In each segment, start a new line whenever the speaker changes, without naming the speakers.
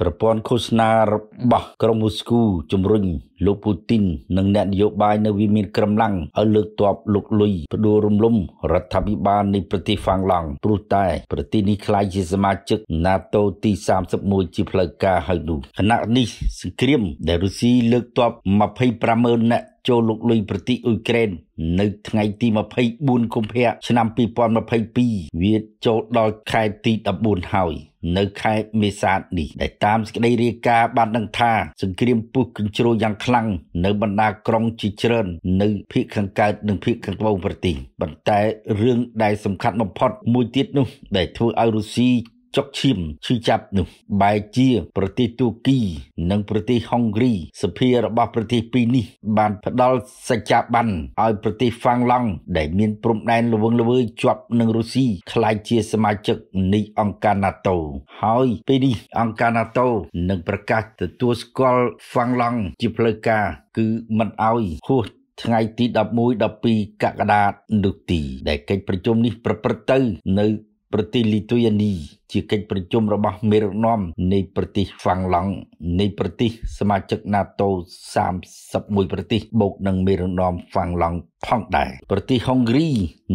ប្រព័ន្ធឃោសនារបស់ក្រមមូស្គូជំរុញលោកពូទីននិងអ្នកនយោបាយនៅវិមានក្រំឡាំងឲ្យលើកទ័ពលុកលុយផ្ដួលរំលំ រដ្ឋាភិបាលនៃប្រទេសហ្វាំងឡង់ព្រោះតែ ប្រទេសនេះខ្លាយជាសមាជិក NATO ទី31ជាផ្លូវការហើយនោះខណៈនេះសង្គ្រាមដែលរុស្ស៊ីលើកទ័ព250,000នាក់ចូលលុកលុយប្រទេសអ៊ុយក្រែននៅថ្ងៃទី24កុម្ភៈឆ្នាំ2022វាចូលដល់ខែទី14ហើយ នៅខែមេសានេះ ដែលតាមសេចក្តីរាយការណ៍បានដឹងថាសង្គ្រាមពុះកញ្ជ្រោលយ៉ាងខ្លាំងនៅបណ្ដាក្រុងជាច្រើននៅភូមិខាងកើតនិងភូមិខាងត្បូងប្រទេសប៉ុន្តែរឿងដែលសំខាន់បំផុតមួយទៀតនោះដែលធ្វើឲ្យរុស្ស៊ីចុកឈាមឈឺចាប់នោះបែរជា ប្រទេសទូគី និងប្រទេសហុងគ្រីសភារបស់ប្រទេសពីរនេះ បាន ផ្ដល់សច្ចាប័នឲ្យប្រទេសហ្វាំងឡង់ដែល មានព្រំដែនល្វឹងល្វើយជាប់នឹងរុស្ស៊ីក្លាយជាសមាជិកនៃអង្គការ NATO ហើយពេលនេះអង្គការ NATO នឹងប្រកាសទទួលស្គាល់ហ្វាំងឡង់ជាផ្លូវការ គឺមិនឲ្យហួសថ្ងៃទី11 12កក្កដានោះទី ដែលកិច្ចប្រជុំនេះប្រព្រឹត្តទៅនៅប្រទេសលីទុយនី ជាកិច្ចប្រជុំរបស់មេដឹកនាំនៃប្រទេសហ្វាំងឡង់នៃប្រទេសសមាជិក NATO 31ប្រទេសបូកនឹងមេដឹកនាំហ្វាំងឡង់ផងដែរប្រទេសហុងគ្រី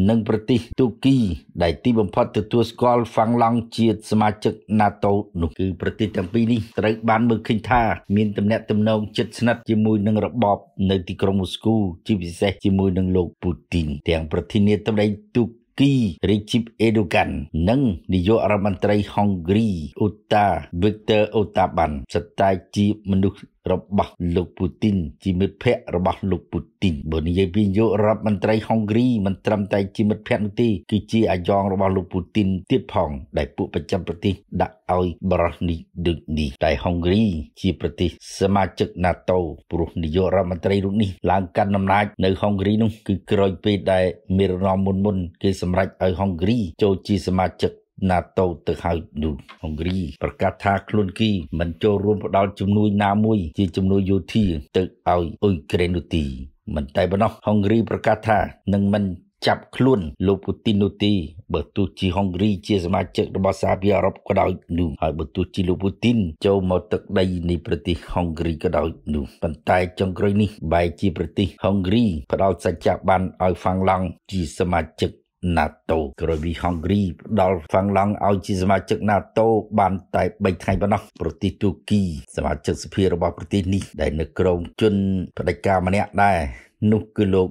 និង ប្រទេសទូគី ដែលទីបំផុតទទួលស្គាល់ហ្វាំងឡង់ជាសមាជិក NATO នោះគឺប្រទេសទាំងពីរនេះត្រូវបានមើលឃើញថាមានទំនាក់ទំនងជិតស្និទ្ធជាមួយនឹងរបបនៅទីក្រុងមូស្គូ ជាពិសេសជាមួយនឹងលោកពូទីនទាំងប្រធានាធិបតីទូគីរាជជីបអេដូកាន់និងនាយករដ្ឋមន្ត្រីហុងគ្រីអូតាវីកទ័រអូតាបាន ស្ថិតតែជាមនុស្សរបស់លោកពូទីនជាមិត្តភ័ក្តិរបស់លោកពូទីនបើនិយាយពីយករដ្ឋមន្ត្រីហុងគ្រីមិនត្រឹមតែជាមិត្តភ័ក្តិនោះទេគឺជាអាយ៉ងរបស់លោកពូទីនទៀតផងដែលពួកប្រចាំប្រទេសដាក់ឲ្យបរិសនេះដូចនេះតែហុងគ្រី ជាប្រទេសសមាជិក NATO ព្រោះនាយករដ្ឋមន្ត្រីរូបនេះ ឡើងកាន់អំណាចនៅហុងគ្រីនោះគឺក្រោយពេលដែលមេរណមមុនមុន គេសម្រេចឲ្យហុងគ្រីចូលជាសមាជិក NATO ទៅហើយនោះហុងគ្រីប្រកាសថាខ្លួនគី មិនចូលរួមផ្ដល់ជំនួយណាមួយ ជាជំនួយយោធាទៅឲ្យអ៊ុយក្រែននោះទីមិនតែប៉ុណ្ណោះហុងគ្រី ប្រកាសថានឹងមិនចាប់ខ្លួនលោកពូទីននោះទេបើទោះជាហុងគ្រីជាសមាជិករបស់សហភាពអឺរ៉ុបក៏ដោយ នោះហើយបើទោះជាលោកពូទីន ចូលមកទឹកដីនៃប្រទេសហុងគ្រីក៏ដោយនោះប៉ុន្តែចុងក្រោយនេះបែរជាប្រទេសហុងគ្រី ផ្ដោតសច្ចាប័នឲ្យហ្វាំងឡង់ជាសមាជិក NATO ក្រោយពីហង់គ្រីផ្ដល់ហ្វាំងឡង់ឲ្យជាសមាជិក NATO បានតែ3ថ្ងៃប៉ុណ្ណោះប្រទេសទូគីសមាជិកសភារបស់ប្រទេសនេះដែលនៅក្រោមជនផ្ដាច់ការម្នាក់ដែរនោះគឺលោក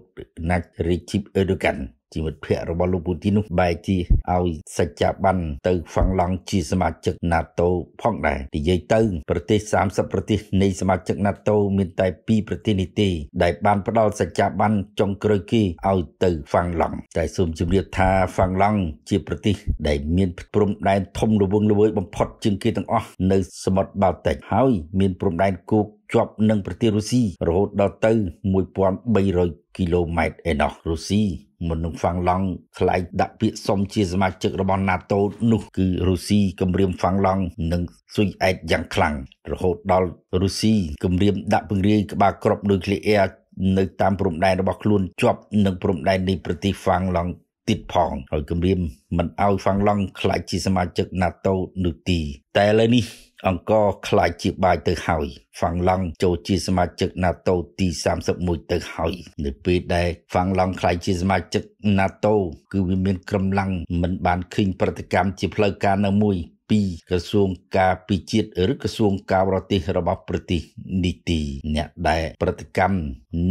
ណាច់រីជីបអេដូកាន់ជីវិតភ័ក្ររបស់លោកពូទីននោះបែរជាឲ្យសច្ចាប័នទៅហ្វាំងឡង់ជាសមាជិក NATO ផងដែរនិយាយទៅប្រទេស30ប្រទេសនៃសមាជិក NATO មានតែ2ប្រទេសនេះទេដែលបានផ្ដល់សច្ចាប័នចុងក្រោយគេឲ្យទៅហ្វាំងឡង់តែសូមជម្រាបថាហ្វាំងឡង់ជាប្រទេស ដែលមានព្រំដែនធំល្វឹងល្វើយបំផុត ជាងគេទាំងអស់នៅសមុទ្របាល់ទិកហើយមានព្រំដែនគោកជាប់នឹងប្រទេសរុស្ស៊ីរហូតដល់ទៅ1300គីឡូម៉ែត្រឯណោះរុស្ស៊ីមុននឹងហ្វាំងឡង់ខ្លាយដាក់ពាក្យសុំជាសមាជិករបស់ NATO នោះគឺរុស្ស៊ីគម្រាមហ្វាំងឡង់និងស៊ុយអែតយ៉ាងខ្លាំងរហូតដល់រុស្ស៊ីគម្រាមដាក់ពង្រាយក្បាលក្របនុយក្លេអ៊ែរនៅតាមព្រំដែនរបស់ខ្លួនជាប់នឹងព្រំដែននៃប្រទេសហ្វាំងឡង់ទៀតផងហើយគម្រាមមិនឲ្យហ្វាំងឡង់ខ្លាចជាសមាជិក NATO នោះទី តែឥឡូវនេះអង្គរខ្លាចជាបាយទៅហើយហ្វាំងឡង់ចូលជាសមាជិក NATO ទី31ទៅហើយនៅពេលដែលហ្វាំងឡង់ខ្លាចជាសមាជិក NATO គឺវាមានក្រំឡាំងមិនបានឃើញប្រតិកម្មជាផ្លូវការនៅមួយពីក្រសួងការពិជាតិឬក្រសួងការបរទេសរបស់ប្រទេសនីតិអ្នកដែលប្រតិកម្ម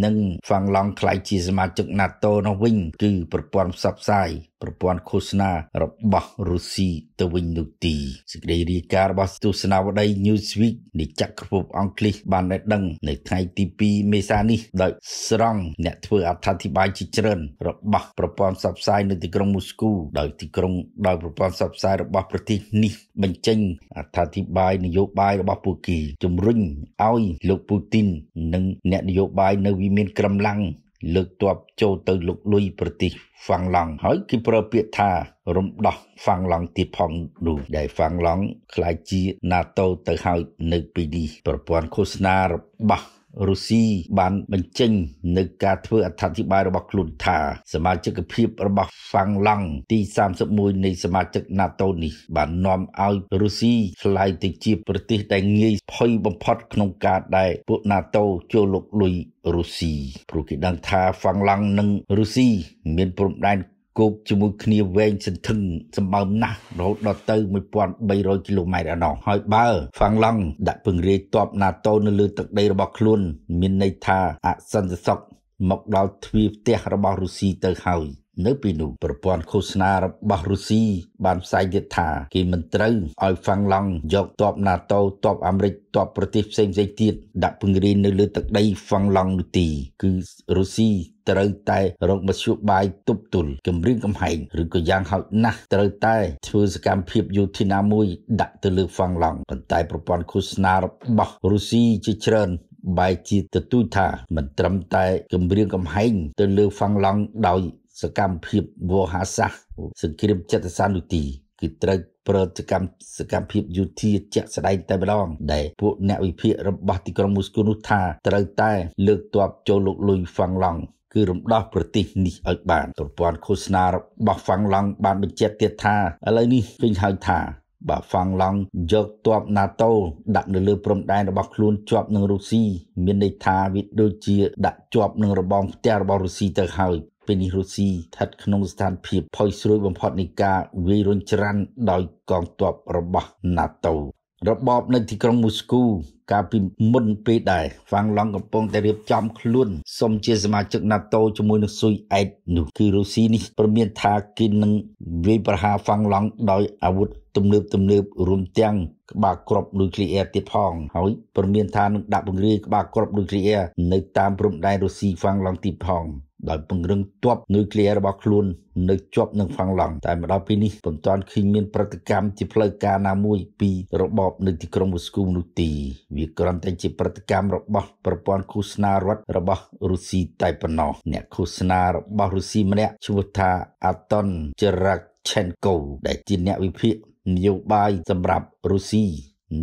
និងហ្វាំងឡង់ខ្លាយជាសមាជិក NATO នោះវិញគឺប្រព័ន្ធផ្សព្វផ្សាយប្រព័ន្ធឃោសនារបស់រុស្ស៊ីទៅវិញនោះទីសេចក្តីរាយការណ៍របស់ទស្សនាវដ្តី Newsweek នៃចក្រភពអង់គ្លេសបានដឹងនៅថ្ងៃទី2មេសានេះដោយស្រង់អ្នកធ្វើអត្ថាធិប្បាយជាច្រើនរបស់ប្រព័ន្ធផ្សព្វផ្សាយនៅទីក្រុងមូស្គូ ដោយទីក្រុងដោយប្រព័ន្ធផ្សព្វផ្សាយរបស់ប្រទេសនេះបញ្ចេញអត្ថាធិប្បាយនយោបាយរបស់ពួកគេជំរុញឲ្យលោកពូទីន និងអ្នកនយោបាយនៅវិមានក្រំឡាំងលើកទ័ពចូលទៅលុកលុយប្រទេសហ្វាំងឡង់ហើយគេប្រើពាក្យថារំដោះហ្វាំងឡង់ទៀតផងនោះដែលហ្វាំងឡង់ខ្លាចជា NATO ទៅហើយនៅពេលនេះប្រព័ន្ធឃោសនារបស់រុស្ស៊ីបានបញ្ចេញនៅការធ្វើអត្ថាធិប្បាយរបស់ខ្លួន ថា សមាជិកភាព របស់ហ្វាំងឡង់ទី31នៃសមាជិក NATO នេះ បាននាំឲ្យរុស្ស៊ីក្លាយទៅជាប្រទេសដែលងាយភ័យបំផុត ក្នុងការដែលពួក NATO ចូលលុកលុយរុស្ស៊ីព្រោះគេដឹងថាហ្វាំងឡង់និងរុស្ស៊ីមានព្រំដែនគោបជាមួយគ្នាវែងសន្ធឹងសម្បើមណាស់រហូតដល់ទៅ1300គីឡូម៉ែត្រឯណោះហើយបើហ្វាំងឡង់ដាក់ពង្រាយទ័ព NATO នៅលើទឹកដីរបស់ខ្លួន មានន័យថាអសន្តិសុខមកដល់ទ្វារផ្ទះរបស់រុស្ស៊ីទៅហើយនៅពេលនោះប្រព័ន្ធឃោសនារបស់រុស្ស៊ីបានផ្សាយទៀតថា គេមិនត្រូវឲ្យហ្វាំងឡង់យកទ័ព NATO ទ័ពអាមេរិកទ័ពប្រទេសផ្សេងៗទៀតដាក់ពង្រាយនៅលើទឹកដីហ្វាំងឡង់នោះទីគឺរុស្ស៊ីត្រូវតែរកមធ្យោបាយទប់ទល់គម្រាមកំហែងឬក៏យ៉ាងហោចណាស់ត្រូវតែធ្វើសកម្មភាពយោធាណាមួយដាក់ទៅលើហ្វាំងឡង់ប៉ុន្តែប្រព័ន្ធឃោសនារបស់រុស្ស៊ីជាច្រើនបែរជាទទូចថាមិនត្រឹមតែគម្រាមកំហែងទៅលើហ្វាំងឡង់ដោយសកម្មភាពវោហាសាសសង្គ្រាមចិត្តសាននោះទី គឺត្រូវប្រតិកម្មសកម្មភាពយោធាជាក់ស្ដែងតែម្ដងដែលពួកអ្នកវិភាគរបស់ទីក្រុងមូស្គូនោះថាត្រូវតែលើកទ័ពចូលលុកលុយហ្វាំងឡង់គឺរំដោះប្រទេសនេះឲ្យបានប្រព័ន្ធឃោសនារបស់ហ្វាំងឡង់បានបញ្ជាក់ទៀតថាឥឡូវនេះឃើញហើយថាបើហ្វាំងឡង់យកទ័ព NATO ដាក់នៅលើព្រំដែនរបស់ខ្លួនជាប់នឹងរុស្ស៊ីមានន័យថាវាដូចជា ដាក់ជាប់នឹងរបងផ្ទះរបស់រុស្ស៊ីទៅហើយពេលនេះរុស្ស៊ីស្ថិតក្នុងស្ថានភាពផុយស្រួយបំផុតនៃការវាយរញច្រាន ដោយកងទ័ពរបស់ NATO របបនៅទីក្រុងមូស្គូកាលពីមុនពេលដែរហ្វាំងឡង់កំពុងតែរៀបចំខ្លួនសុំជាសមាជិក NATO ជាមួយនឹងស៊ុយអែតនោះគឺរុស្ស៊ីនេះប្រមានថាគេនឹងវាយប្រហារហ្វាំងឡង់ដោយអាវុធទំនើបទំនើបរួមទាំងក្បាលគ្រាប់នុយក្លេអ៊ែរទៀតផងហើយប្រមានថានឹងដាក់ពង្រាយក្បាលគ្រាប់នុយក្លេអ៊ែរនៅតាមព្រំដែនរុស្ស៊ីហ្វាំងឡង់ទៀតផងដោយពង្រឹងទ័ពនុយក្លេអ៊ែររបស់ខ្លួននៅជាប់នឹងហ្វាំងឡង់តែមកដល់ពេលនេះពុំទាន់ឃើញមានប្រតិកម្មជាផ្លូវការណាមួយពីរបបនៅទីក្រុងមូស្គូនោះទេវាគ្រាន់តែជាប្រតិកម្មរបស់ប្រព័ន្ធឃោសនារដ្ឋរបស់រុស្ស៊ីតែប៉ុណ្ណោះអ្នកឃោសនារបស់រុស្ស៊ីម្នាក់ឈ្មោះថាអាតុនជរ៉ាក់ឆេនកូដែលជាអ្នកវិភាគនយោបាយសម្រាប់រុស្ស៊ី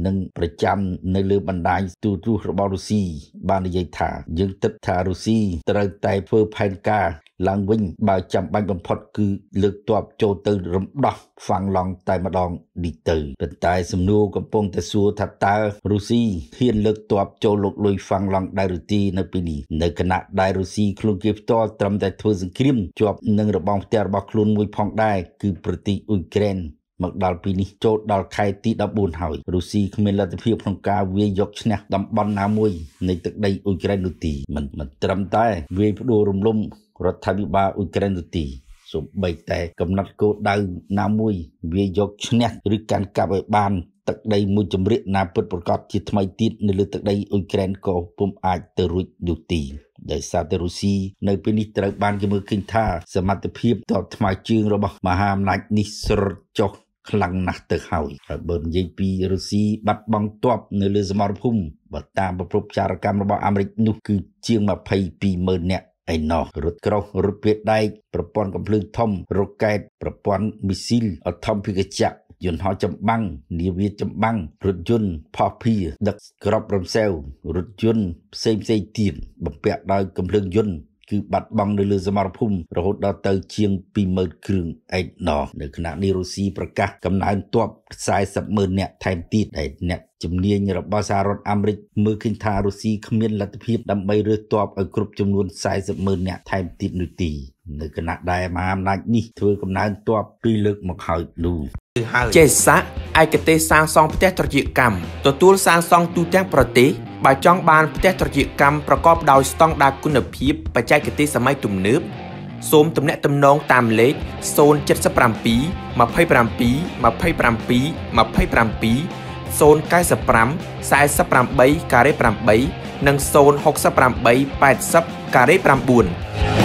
និងប្រចាំនៅលើបណ្ដាញទូរទស្សន៍របស់រុស្ស៊ីបាននិយាយថាយើងទឹកថារុស្ស៊ីត្រូវតែធ្វើផែនការឡើងវិញ បើចាំបាច់បំផុតគឺ លើកទ័ពចូលទៅរំដោះហ្វាំងឡង់តែម្ដងនេះទៅប៉ុន្តែសំណួរកំពុងតែសួរថាតើរុស្ស៊ីហ៊ានលើកទ័ពចូលលុកលុយហ្វាំងឡង់ដែរឬទីនៅពេលនេះនៅខណៈដែលរុស្ស៊ីខ្លួនគេផ្ទាល់ត្រឹមតែធ្វើសង្គ្រាមជាប់នឹងរបងផ្ទះរបស់ខ្លួនមួយផងដែរគឺប្រទេសអ៊ុយក្រែនមកដល់ពេលនេះចូលដល់ខែទី14ហើយរុស្ស៊ីគ្មានលទ្ធភាពក្នុងការវាយយកឈ្នះតំបន់ណាមួយនៃទឹកដីអ៊ុយក្រែននោះទេមិនមិនត្រឹមតែវាយផ្ដួលរំលំរដ្ឋាភិបាលអ៊ុយក្រែននោះទេសូម្បីតែកំណត់គោលដៅណាមួយវាយកឈ្នះឬកាន់កាប់ឲ្យបានទឹកដីមួយជំរាកណាពិតប្រកបជាថ្មីទៀតនៅលើទឹកដីអ៊ុយក្រែនក៏ពុំអាចទៅរួចនោះទេដោយសារតែរុស្ស៊ីនៅពេលនេះត្រូវបានគេមើលឃើញថាសមត្ថភាពតបថ្មើរជើងរបស់មហាអំណាចនេះស្រចុះខ្លាំងណាស់ទៅហើយហើយបើនិយាយពីរុស្ស៊ីបាត់បង់ទ័ពនៅលើសមរភូមិបើតាមប្រភពចារកម្មរបស់អាមេរិកនោះគឺ ជាង220000នាក់ឯណោះរថក្រោះរថព្រាដែកប្រព័ន្ធកំភ្លើងធំរ៉ុកែតប្រព័ន្ធមីស៊ីលអធំភិកចៈយន្តហោះចម្បាំងនាវាចម្បាំងរថយន្តផោះភីដឹកក្របរំសេវរថយន្តផ្សេងផ្សេងទៀតបំពាក់ដោយកំភ្លើងយន្តគឺបាត់បង់នៅលើសមរភូមិរហូតដល់ទៅជាង20000គ្រឿងឯកណោះនៅខណៈនេះរុស្ស៊ីប្រកាសកំណើនទ័ព400000នាក់ថែមទៀតដែលអ្នកជំនាញរបស់សហរដ្ឋអាមេរិកមើលឃើញថារុស្ស៊ីគ្មានលទ្ធភាពដើម្បីរើសទ័ពឲ្យគ្រប់ចំនួន400000នាក់ថែមទៀតនោះទេនៅគណៈដែរមហាអំណាចនេះធ្វើកំណើនទ័ពពីលើកមកហើយនោះចេស័កឯកទេសសាងសង់ផ្ទះត្រជាកម្មទទួលសាងសង់ទូទាំងប្រទេសបើចង់បានផ្ទះត្រជាកម្មប្រកបដោយស្តង់ដារគុណភាពបច្ចេកទេសសម័យទំនើបសូមទំនាក់ទំនងតាមលេខ077 27 27 27 095 48ការ៉េ8និង068 80ការ៉េ9